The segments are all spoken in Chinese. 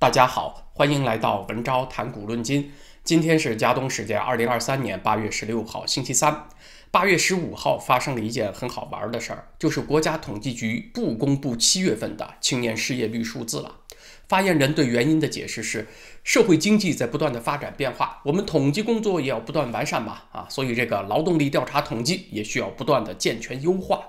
大家好，欢迎来到文昭谈股论金。今天是加东时间二零二三年八月十六号星期三。八月十五号发生了一件很好玩的事儿，就是国家统计局不公布七月份的青年失业率数字了。发言人对原因的解释是，社会经济在不断的发展变化，我们统计工作也要不断完善吧？啊，所以这个劳动力调查统计也需要不断的健全优化。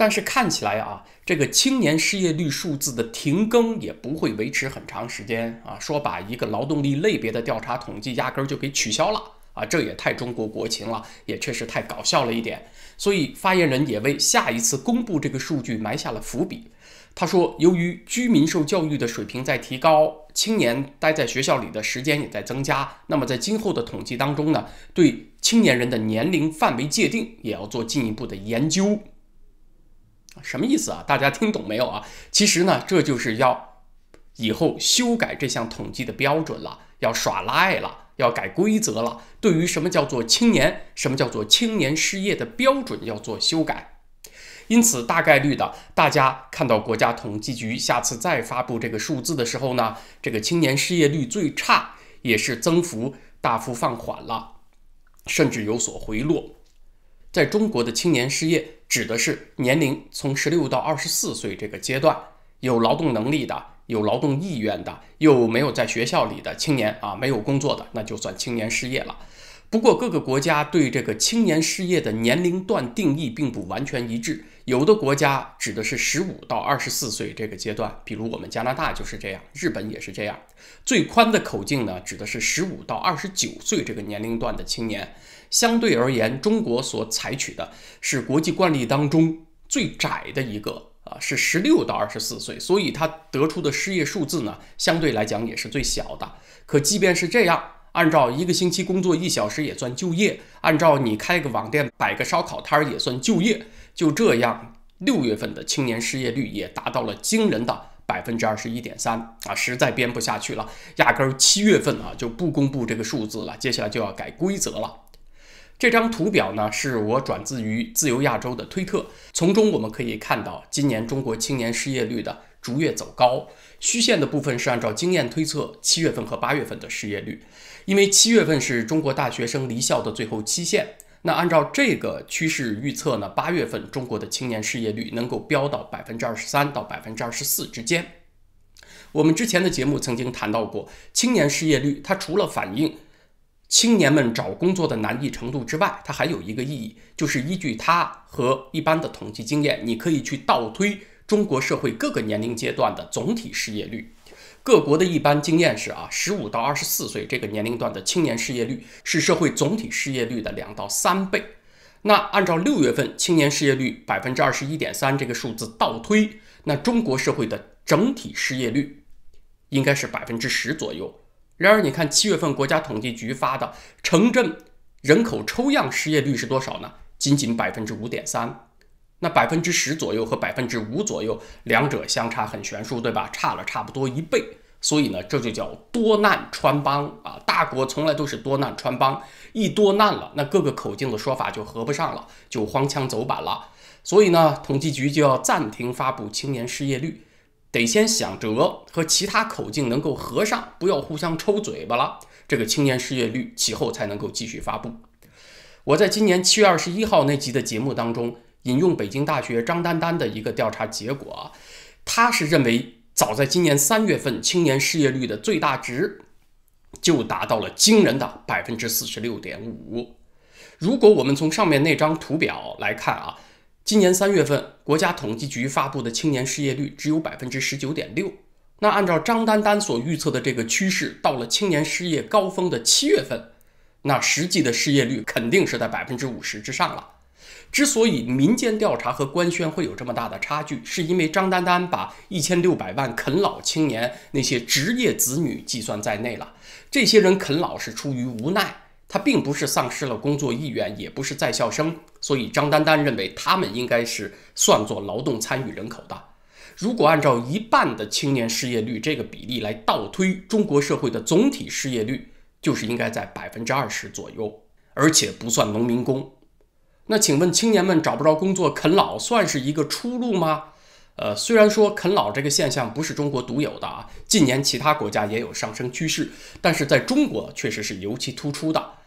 但是看起来啊，这个青年失业率数字的停更也不会维持很长时间啊。说把一个劳动力类别的调查统计压根儿就给取消了啊，这也太中国国情了，也确实太搞笑了一点。所以发言人也为下一次公布这个数据埋下了伏笔。他说，由于居民受教育的水平在提高，青年待在学校里的时间也在增加，那么在今后的统计当中呢，对青年人的年龄范围界定也要做进一步的研究。什么意思啊？大家听懂没有啊？其实呢，这就是要以后修改这项统计的标准了，要耍赖了，要改规则了。对于什么叫做青年，什么叫做青年失业的标准要做修改。因此，大概率的，大家看到国家统计局下次再发布这个数字的时候呢，这个青年失业率最差也是增幅大幅放缓了，甚至有所回落。在中国的青年失业。指的是年龄从十六到二十四岁这个阶段有劳动能力的、有劳动意愿的又没有在学校里的青年啊，没有工作的那就算青年失业了。不过各个国家对这个青年失业的年龄段定义并不完全一致，有的国家指的是十五到二十四岁这个阶段，比如我们加拿大就是这样，日本也是这样。最宽的口径呢，指的是十五到二十九岁这个年龄段的青年。相对而言，中国所采取的是国际惯例当中最窄的一个啊，是十六到二十四岁，所以它得出的失业数字呢，相对来讲也是最小的。可即便是这样，按照一个星期工作一小时也算就业，按照你开个网店、摆个烧烤摊儿也算就业，就这样，六月份的青年失业率也达到了惊人的百分之二十一点三啊！实在编不下去了，压根儿七月份啊就不公布这个数字了，接下来就要改规则了。这张图表呢，是我转自于自由亚洲的推特。从中我们可以看到，今年中国青年失业率的逐月走高。虚线的部分是按照经验推测七月份和八月份的失业率，因为七月份是中国大学生离校的最后期限。那按照这个趋势预测呢，八月份中国的青年失业率能够飙到百分之二十三到百分之二十四之间。我们之前的节目曾经谈到过，青年失业率它除了反映。青年们找工作的难易程度之外，它还有一个意义，就是依据它和一般的统计经验，你可以去倒推中国社会各个年龄阶段的总体失业率。各国的一般经验是啊，十五到二十四岁这个年龄段的青年失业率是社会总体失业率的两到三倍。那按照六月份青年失业率百分之二十一点三这个数字倒推，那中国社会的整体失业率应该是百分之十左右。然而，你看七月份国家统计局发的城镇人口抽样失业率是多少呢？仅仅百分之五点三。那百分之十左右和百分之五左右，两者相差很悬殊，对吧？差了差不多一倍。所以呢，这就叫多难穿帮啊！大国从来都是多难穿帮，一多难了，那各个口径的说法就合不上了，就荒腔走板了。所以呢，统计局就要暂停发布青年失业率。得先想着和其他口径能够合上，不要互相抽嘴巴了。这个青年失业率，其后才能够继续发布。我在今年七月二十一号那集的节目当中，引用北京大学张丹丹的一个调查结果，他是认为，早在今年三月份，青年失业率的最大值就达到了惊人的百分之四十六点五。如果我们从上面那张图表来看啊。今年三月份，国家统计局发布的青年失业率只有百分之十九点六。那按照张丹丹所预测的这个趋势，到了青年失业高峰的七月份，那实际的失业率肯定是在百分之五十之上了。之所以民间调查和官宣会有这么大的差距，是因为张丹丹把一千六百万啃老青年那些职业子女计算在内了。这些人啃老是出于无奈。他并不是丧失了工作意愿，也不是在校生，所以张丹丹认为他们应该是算作劳动参与人口的。如果按照一半的青年失业率这个比例来倒推，中国社会的总体失业率就是应该在百分之二十左右，而且不算农民工。那请问青年们找不着工作啃老算是一个出路吗？呃，虽然说啃老这个现象不是中国独有的啊，近年其他国家也有上升趋势，但是在中国确实是尤其突出的。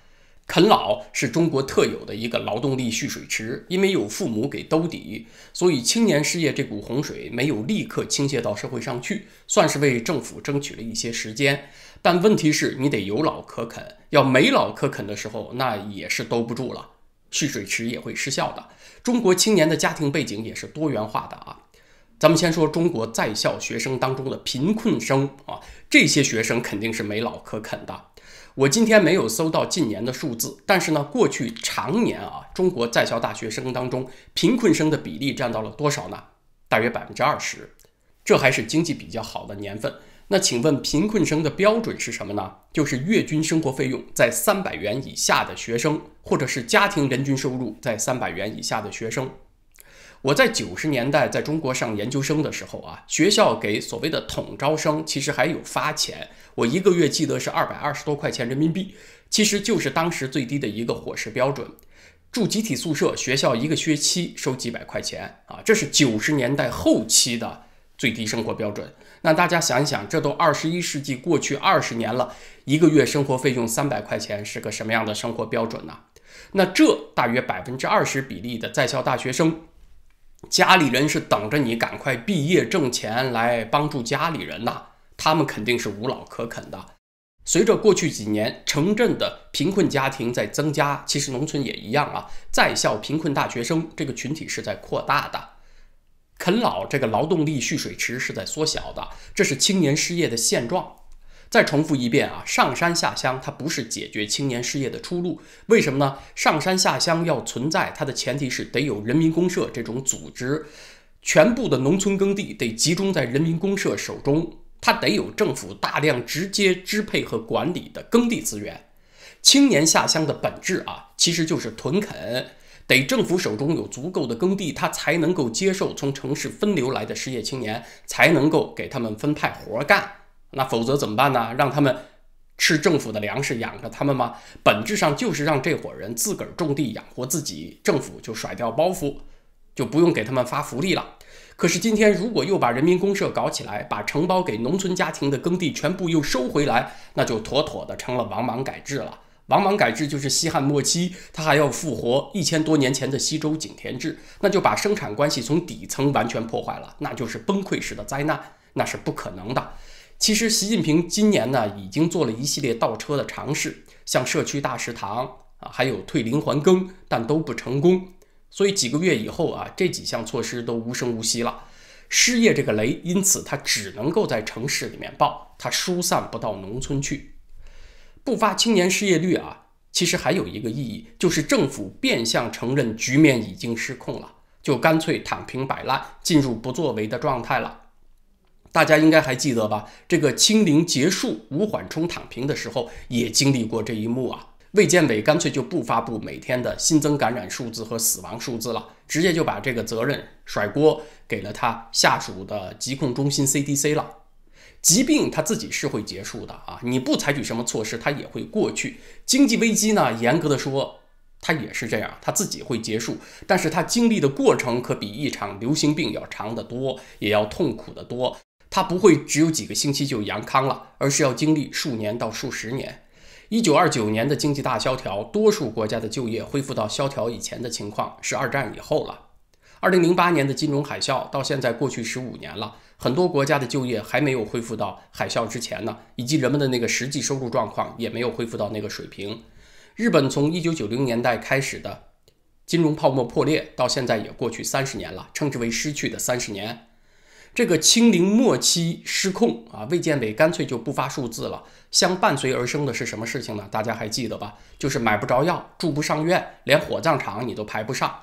啃老是中国特有的一个劳动力蓄水池，因为有父母给兜底，所以青年失业这股洪水没有立刻倾泻到社会上去，算是为政府争取了一些时间。但问题是你得有老可啃，要没老可啃的时候，那也是兜不住了，蓄水池也会失效的。中国青年的家庭背景也是多元化的啊，咱们先说中国在校学生当中的贫困生啊，这些学生肯定是没老可啃的。我今天没有搜到近年的数字，但是呢，过去常年啊，中国在校大学生当中，贫困生的比例占到了多少呢？大约百分之二十，这还是经济比较好的年份。那请问，贫困生的标准是什么呢？就是月均生活费用在三百元以下的学生，或者是家庭人均收入在三百元以下的学生。我在九十年代在中国上研究生的时候啊，学校给所谓的统招生其实还有发钱，我一个月记得是二百二十多块钱人民币，其实就是当时最低的一个伙食标准。住集体宿舍，学校一个学期收几百块钱啊，这是九十年代后期的最低生活标准。那大家想一想，这都二十一世纪过去二十年了，一个月生活费用三百块钱是个什么样的生活标准呢？那这大约百分之二十比例的在校大学生。家里人是等着你赶快毕业挣钱来帮助家里人呐，他们肯定是无老可啃的。随着过去几年城镇的贫困家庭在增加，其实农村也一样啊。在校贫困大学生这个群体是在扩大的，啃老这个劳动力蓄水池是在缩小的，这是青年失业的现状。再重复一遍啊，上山下乡它不是解决青年失业的出路，为什么呢？上山下乡要存在，它的前提是得有人民公社这种组织，全部的农村耕地得集中在人民公社手中，它得有政府大量直接支配和管理的耕地资源。青年下乡的本质啊，其实就是屯垦，得政府手中有足够的耕地，他才能够接受从城市分流来的失业青年，才能够给他们分派活干。那否则怎么办呢？让他们吃政府的粮食养着他们吗？本质上就是让这伙人自个儿种地养活自己，政府就甩掉包袱，就不用给他们发福利了。可是今天如果又把人民公社搞起来，把承包给农村家庭的耕地全部又收回来，那就妥妥的成了王莽改制了。王莽改制就是西汉末期，他还要复活一千多年前的西周井田制，那就把生产关系从底层完全破坏了，那就是崩溃式的灾难，那是不可能的。其实，习近平今年呢已经做了一系列倒车的尝试，像社区大食堂啊，还有退林还耕，但都不成功。所以几个月以后啊，这几项措施都无声无息了。失业这个雷，因此它只能够在城市里面爆，它疏散不到农村去。不发青年失业率啊，其实还有一个意义，就是政府变相承认局面已经失控了，就干脆躺平摆烂，进入不作为的状态了。大家应该还记得吧？这个清零结束、无缓冲躺平的时候，也经历过这一幕啊。卫健委干脆就不发布每天的新增感染数字和死亡数字了，直接就把这个责任甩锅给了他下属的疾控中心 CDC 了。疾病它自己是会结束的啊，你不采取什么措施，它也会过去。经济危机呢，严格的说，它也是这样，它自己会结束，但是它经历的过程可比一场流行病要长得多，也要痛苦得多。它不会只有几个星期就阳康了，而是要经历数年到数十年。一九二九年的经济大萧条，多数国家的就业恢复到萧条以前的情况是二战以后了。二零零八年的金融海啸到现在过去十五年了，很多国家的就业还没有恢复到海啸之前呢，以及人们的那个实际收入状况也没有恢复到那个水平。日本从一九九零年代开始的金融泡沫破裂到现在也过去三十年了，称之为失去的三十年。这个清零末期失控啊，卫健委干脆就不发数字了。相伴随而生的是什么事情呢？大家还记得吧？就是买不着药，住不上院，连火葬场你都排不上。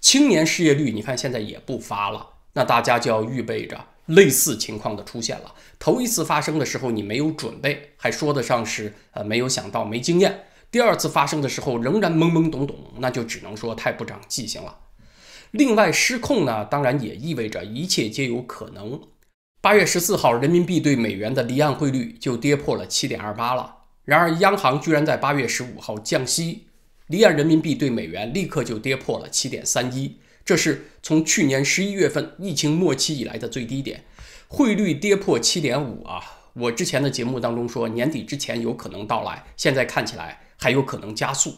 青年失业率，你看现在也不发了。那大家就要预备着类似情况的出现了。头一次发生的时候，你没有准备，还说得上是呃没有想到、没经验。第二次发生的时候，仍然懵懵懂懂，那就只能说太不长记性了。另外，失控呢，当然也意味着一切皆有可能。八月十四号，人民币对美元的离岸汇率就跌破了七点二八了。然而，央行居然在八月十五号降息，离岸人民币对美元立刻就跌破了七点三一，这是从去年十一月份疫情末期以来的最低点，汇率跌破七点五啊！我之前的节目当中说年底之前有可能到来，现在看起来还有可能加速。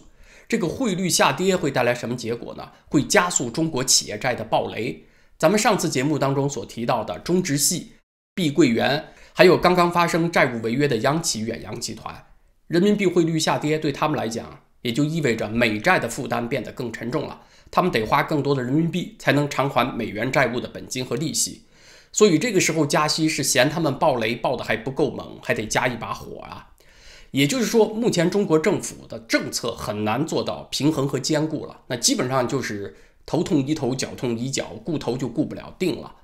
这个汇率下跌会带来什么结果呢？会加速中国企业债的暴雷。咱们上次节目当中所提到的中植系、碧桂园，还有刚刚发生债务违约的央企远洋集团，人民币汇率下跌对他们来讲，也就意味着美债的负担变得更沉重了。他们得花更多的人民币才能偿还美元债务的本金和利息。所以这个时候加息是嫌他们暴雷暴的还不够猛，还得加一把火啊。也就是说，目前中国政府的政策很难做到平衡和兼顾了。那基本上就是头痛医头，脚痛医脚，顾头就顾不了腚了。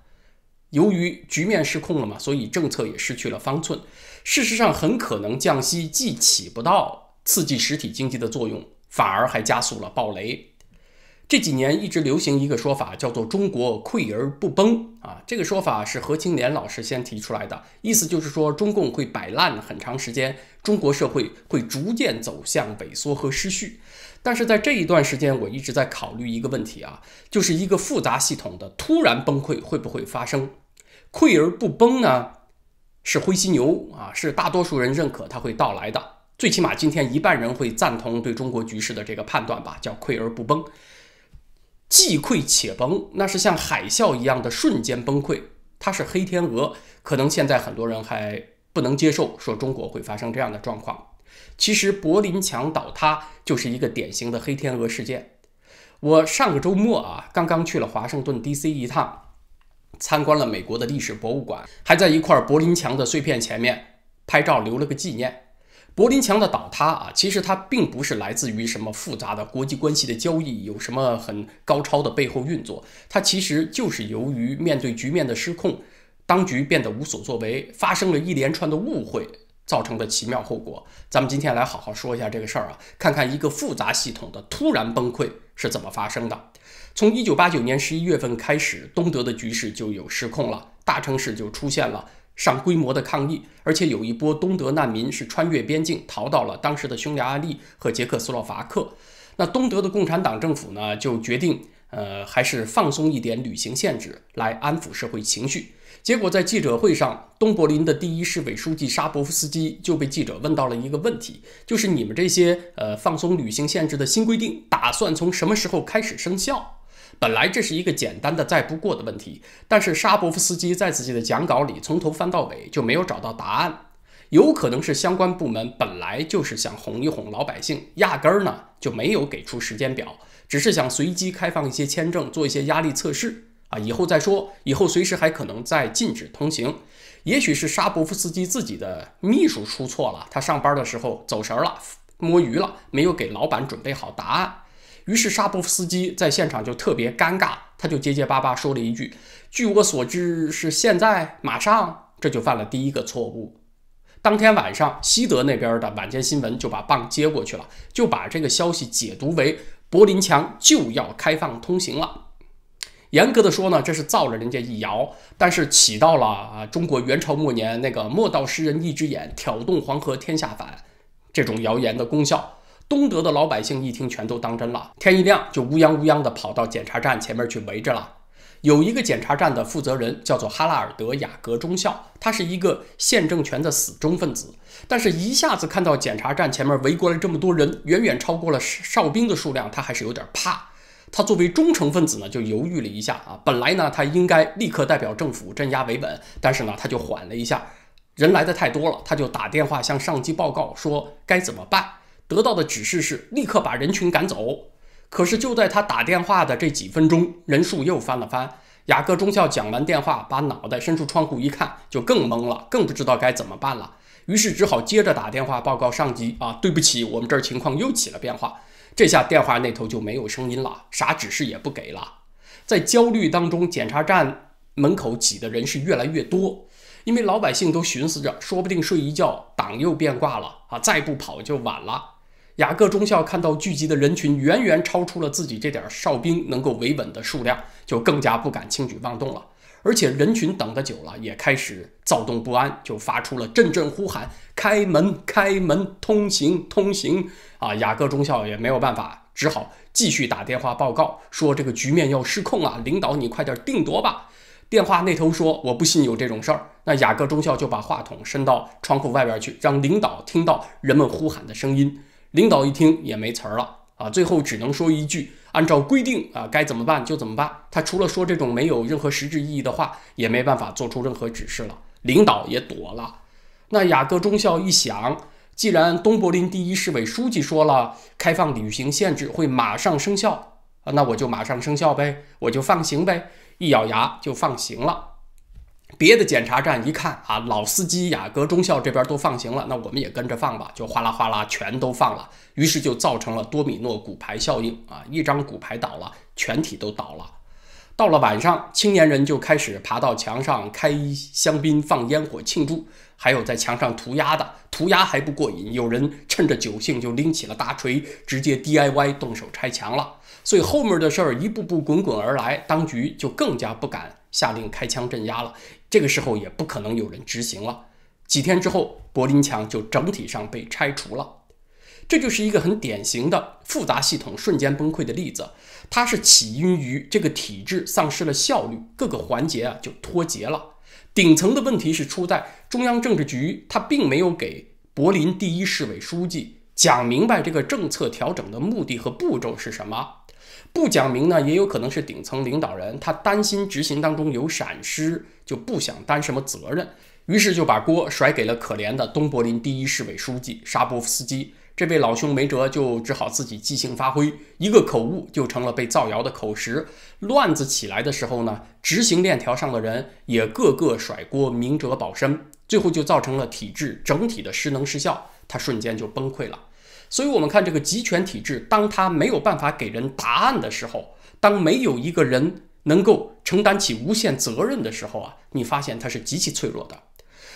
由于局面失控了嘛，所以政策也失去了方寸。事实上，很可能降息既起不到刺激实体经济的作用，反而还加速了暴雷。这几年一直流行一个说法，叫做“中国溃而不崩”啊，这个说法是何清涟老师先提出来的，意思就是说中共会摆烂很长时间，中国社会会逐渐走向萎缩和失序。但是在这一段时间，我一直在考虑一个问题啊，就是一个复杂系统的突然崩溃会不会发生？溃而不崩呢？是灰犀牛啊，是大多数人认可它会到来的，最起码今天一半人会赞同对中国局势的这个判断吧，叫溃而不崩。既溃且崩，那是像海啸一样的瞬间崩溃。它是黑天鹅，可能现在很多人还不能接受，说中国会发生这样的状况。其实柏林墙倒塌就是一个典型的黑天鹅事件。我上个周末啊，刚刚去了华盛顿 DC 一趟，参观了美国的历史博物馆，还在一块柏林墙的碎片前面拍照留了个纪念。柏林墙的倒塌啊，其实它并不是来自于什么复杂的国际关系的交易，有什么很高超的背后运作，它其实就是由于面对局面的失控，当局变得无所作为，发生了一连串的误会造成的奇妙后果。咱们今天来好好说一下这个事儿啊，看看一个复杂系统的突然崩溃是怎么发生的。从一九八九年十一月份开始，东德的局势就有失控了，大城市就出现了。上规模的抗议，而且有一波东德难民是穿越边境逃到了当时的匈牙利和捷克斯洛伐克。那东德的共产党政府呢，就决定，呃，还是放松一点旅行限制来安抚社会情绪。结果在记者会上，东柏林的第一市委书记沙博夫斯基就被记者问到了一个问题，就是你们这些呃放松旅行限制的新规定，打算从什么时候开始生效？本来这是一个简单的再不过的问题，但是沙博夫斯基在自己的讲稿里从头翻到尾就没有找到答案。有可能是相关部门本来就是想哄一哄老百姓，压根儿呢就没有给出时间表，只是想随机开放一些签证，做一些压力测试啊，以后再说，以后随时还可能再禁止通行。也许是沙博夫斯基自己的秘书出错了，他上班的时候走神了，摸鱼了，没有给老板准备好答案。于是沙波夫斯基在现场就特别尴尬，他就结结巴巴说了一句：“据我所知，是现在马上。”这就犯了第一个错误。当天晚上，西德那边的晚间新闻就把棒接过去了，就把这个消息解读为柏林墙就要开放通行了。严格的说呢，这是造了人家一谣，但是起到了啊中国元朝末年那个“莫道诗人一只眼，挑动黄河天下反”这种谣言的功效。东德的老百姓一听，全都当真了。天一亮，就乌央乌央的跑到检查站前面去围着了。有一个检查站的负责人叫做哈拉尔德·雅格中校，他是一个宪政权的死忠分子。但是，一下子看到检查站前面围过来这么多人，远远超过了哨兵的数量，他还是有点怕。他作为忠诚分子呢，就犹豫了一下啊。本来呢，他应该立刻代表政府镇压维稳，但是呢，他就缓了一下。人来的太多了，他就打电话向上级报告说该怎么办。得到的指示是立刻把人群赶走。可是就在他打电话的这几分钟，人数又翻了翻。雅各中校讲完电话，把脑袋伸出窗户一看，就更懵了，更不知道该怎么办了。于是只好接着打电话报告上级：“啊，对不起，我们这儿情况又起了变化。”这下电话那头就没有声音了，啥指示也不给了。在焦虑当中，检查站门口挤的人是越来越多，因为老百姓都寻思着，说不定睡一觉，党又变卦了啊！再不跑就晚了。雅各中校看到聚集的人群远远超出了自己这点哨兵能够维稳的数量，就更加不敢轻举妄动了。而且人群等得久了，也开始躁动不安，就发出了阵阵呼喊：“开门，开门，通行，通行！”啊，雅各中校也没有办法，只好继续打电话报告，说这个局面要失控了，领导你快点定夺吧。电话那头说：“我不信有这种事儿。”那雅各中校就把话筒伸到窗户外边去，让领导听到人们呼喊的声音。领导一听也没词儿了啊，最后只能说一句：“按照规定啊，该怎么办就怎么办。”他除了说这种没有任何实质意义的话，也没办法做出任何指示了。领导也躲了。那雅各中校一想，既然东柏林第一市委书记说了开放旅行限制会马上生效啊，那我就马上生效呗，我就放行呗。一咬牙就放行了。别的检查站一看啊，老司机雅阁中校这边都放行了，那我们也跟着放吧，就哗啦哗啦全都放了。于是就造成了多米诺骨牌效应啊，一张骨牌倒了，全体都倒了。到了晚上，青年人就开始爬到墙上开香槟、放烟火庆祝，还有在墙上涂鸦的。涂鸦还不过瘾，有人趁着酒兴就拎起了大锤，直接 DIY 动手拆墙了。所以后面的事儿一步步滚滚而来，当局就更加不敢。下令开枪镇压了，这个时候也不可能有人执行了。几天之后，柏林墙就整体上被拆除了。这就是一个很典型的复杂系统瞬间崩溃的例子。它是起因于这个体制丧失了效率，各个环节啊就脱节了。顶层的问题是出在中央政治局，他并没有给柏林第一市委书记讲明白这个政策调整的目的和步骤是什么。不讲明呢，也有可能是顶层领导人，他担心执行当中有闪失，就不想担什么责任，于是就把锅甩给了可怜的东柏林第一市委书记沙波夫斯基。这位老兄没辙，就只好自己即兴发挥，一个口误就成了被造谣的口实。乱子起来的时候呢，执行链条上的人也个个甩锅，明哲保身，最后就造成了体制整体的失能失效，他瞬间就崩溃了。所以，我们看这个集权体制，当它没有办法给人答案的时候，当没有一个人能够承担起无限责任的时候啊，你发现它是极其脆弱的。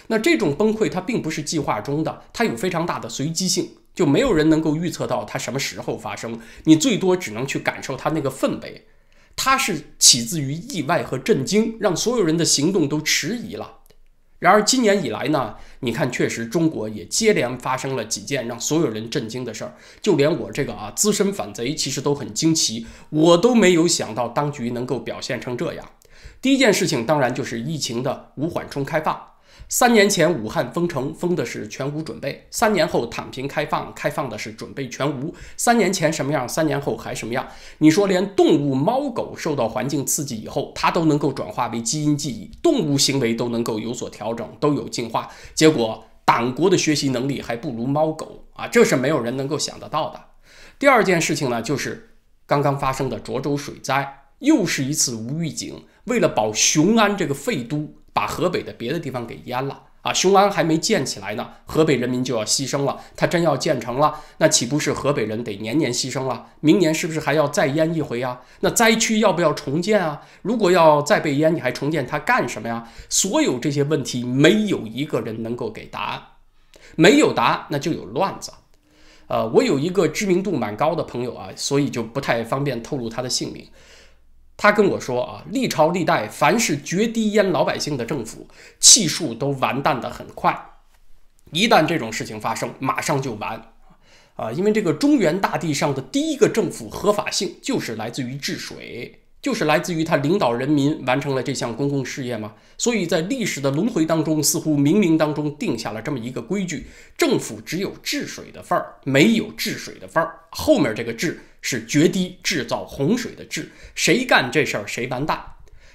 那这种崩溃，它并不是计划中的，它有非常大的随机性，就没有人能够预测到它什么时候发生。你最多只能去感受它那个氛围，它是起自于意外和震惊，让所有人的行动都迟疑了。然而今年以来呢？你看，确实，中国也接连发生了几件让所有人震惊的事儿，就连我这个啊资深反贼，其实都很惊奇，我都没有想到当局能够表现成这样。第一件事情，当然就是疫情的无缓冲开放。三年前武汉封城，封的是全无准备；三年后躺平开放，开放的是准备全无。三年前什么样，三年后还什么样？你说连动物猫狗受到环境刺激以后，它都能够转化为基因记忆，动物行为都能够有所调整，都有进化。结果党国的学习能力还不如猫狗啊！这是没有人能够想得到的。第二件事情呢，就是刚刚发生的涿州水灾，又是一次无预警。为了保雄安这个废都。把河北的别的地方给淹了啊！雄安还没建起来呢，河北人民就要牺牲了。它真要建成了，那岂不是河北人得年年牺牲了？明年是不是还要再淹一回啊？那灾区要不要重建啊？如果要再被淹，你还重建它干什么呀？所有这些问题，没有一个人能够给答案。没有答案，那就有乱子。呃，我有一个知名度蛮高的朋友啊，所以就不太方便透露他的姓名。他跟我说啊，历朝历代凡是决堤淹老百姓的政府，气数都完蛋的很快。一旦这种事情发生，马上就完，啊，因为这个中原大地上的第一个政府合法性就是来自于治水。就是来自于他领导人民完成了这项公共事业吗？所以在历史的轮回当中，似乎冥冥当中定下了这么一个规矩：政府只有治水的份儿，没有治水的份儿。后面这个“治”是决堤制造洪水的“治”，谁干这事儿谁完蛋。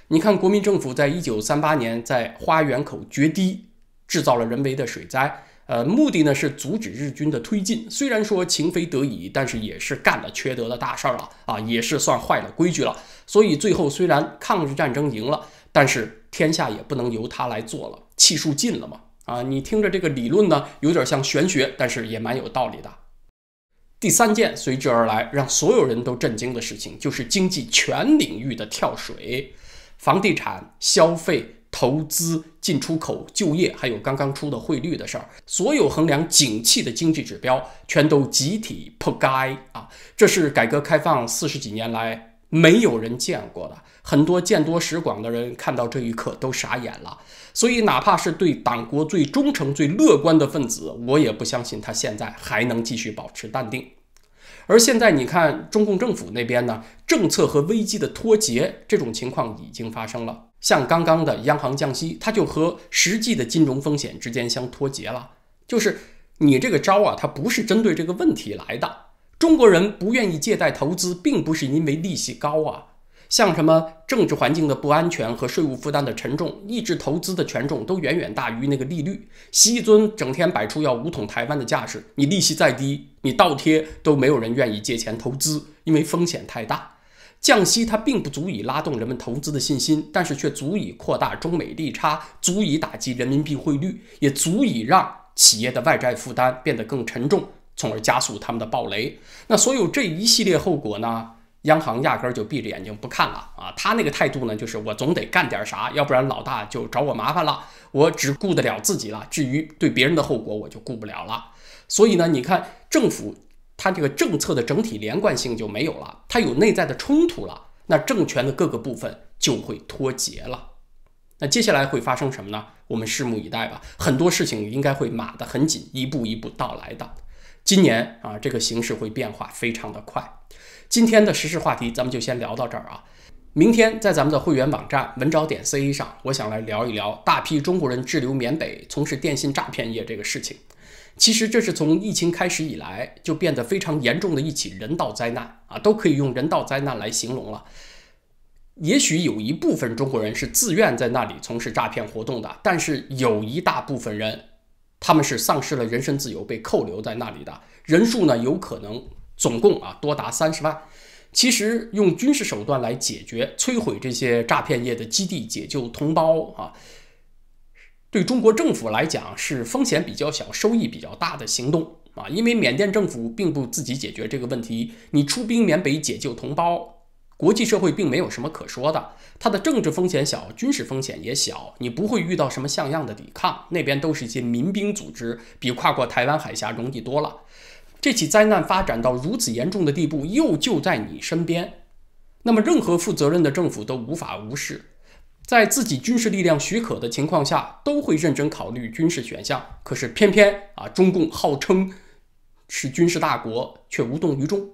你看，国民政府在一九三八年在花园口决堤，制造了人为的水灾。呃，目的呢是阻止日军的推进。虽然说情非得已，但是也是干了缺德的大事儿了啊，也是算坏了规矩了。所以最后虽然抗日战争赢了，但是天下也不能由他来做了，气数尽了嘛。啊，你听着这个理论呢，有点像玄学，但是也蛮有道理的。第三件随之而来让所有人都震惊的事情，就是经济全领域的跳水，房地产、消费。投资、进出口、就业，还有刚刚出的汇率的事儿，所有衡量景气的经济指标全都集体破街啊！这是改革开放四十几年来没有人见过的，很多见多识广的人看到这一刻都傻眼了。所以，哪怕是对党国最忠诚、最乐观的分子，我也不相信他现在还能继续保持淡定。而现在，你看中共政府那边呢，政策和危机的脱节这种情况已经发生了。像刚刚的央行降息，它就和实际的金融风险之间相脱节了。就是你这个招啊，它不是针对这个问题来的。中国人不愿意借贷投资，并不是因为利息高啊。像什么政治环境的不安全和税务负担的沉重，抑制投资的权重都远远大于那个利率。西尊整天摆出要武统台湾的架势，你利息再低，你倒贴都没有人愿意借钱投资，因为风险太大。降息它并不足以拉动人们投资的信心，但是却足以扩大中美利差，足以打击人民币汇率，也足以让企业的外债负担变得更沉重，从而加速他们的暴雷。那所有这一系列后果呢？央行压根儿就闭着眼睛不看了啊！他那个态度呢，就是我总得干点啥，要不然老大就找我麻烦了。我只顾得了自己了，至于对别人的后果，我就顾不了了。所以呢，你看政府他这个政策的整体连贯性就没有了，它有内在的冲突了。那政权的各个部分就会脱节了。那接下来会发生什么呢？我们拭目以待吧。很多事情应该会码得很紧，一步一步到来的。今年啊，这个形势会变化非常的快。今天的时事话题，咱们就先聊到这儿啊。明天在咱们的会员网站文招点 C 上，我想来聊一聊大批中国人滞留缅北从事电信诈骗业这个事情。其实这是从疫情开始以来就变得非常严重的一起人道灾难啊，都可以用人道灾难来形容了。也许有一部分中国人是自愿在那里从事诈骗活动的，但是有一大部分人，他们是丧失了人身自由被扣留在那里的人数呢，有可能。总共啊多达三十万，其实用军事手段来解决、摧毁这些诈骗业的基地、解救同胞啊，对中国政府来讲是风险比较小、收益比较大的行动啊。因为缅甸政府并不自己解决这个问题，你出兵缅北解救同胞，国际社会并没有什么可说的。它的政治风险小，军事风险也小，你不会遇到什么像样的抵抗。那边都是一些民兵组织，比跨过台湾海峡容易多了。这起灾难发展到如此严重的地步，又就在你身边，那么任何负责任的政府都无法无视，在自己军事力量许可的情况下，都会认真考虑军事选项。可是偏偏啊，中共号称是军事大国，却无动于衷。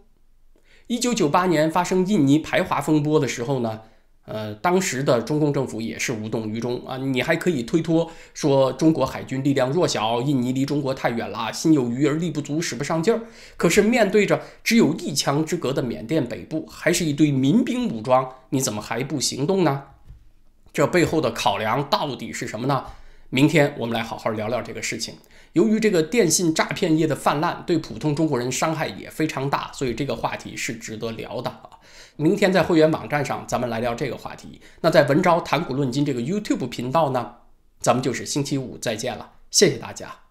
一九九八年发生印尼排华风波的时候呢？呃，当时的中共政府也是无动于衷啊！你还可以推脱说中国海军力量弱小，印尼离中国太远了，心有余而力不足，使不上劲儿。可是面对着只有一墙之隔的缅甸北部，还是一堆民兵武装，你怎么还不行动呢？这背后的考量到底是什么呢？明天我们来好好聊聊这个事情。由于这个电信诈骗业的泛滥，对普通中国人伤害也非常大，所以这个话题是值得聊的啊。明天在会员网站上，咱们来聊这个话题。那在文昭谈古论今这个 YouTube 频道呢，咱们就是星期五再见了。谢谢大家。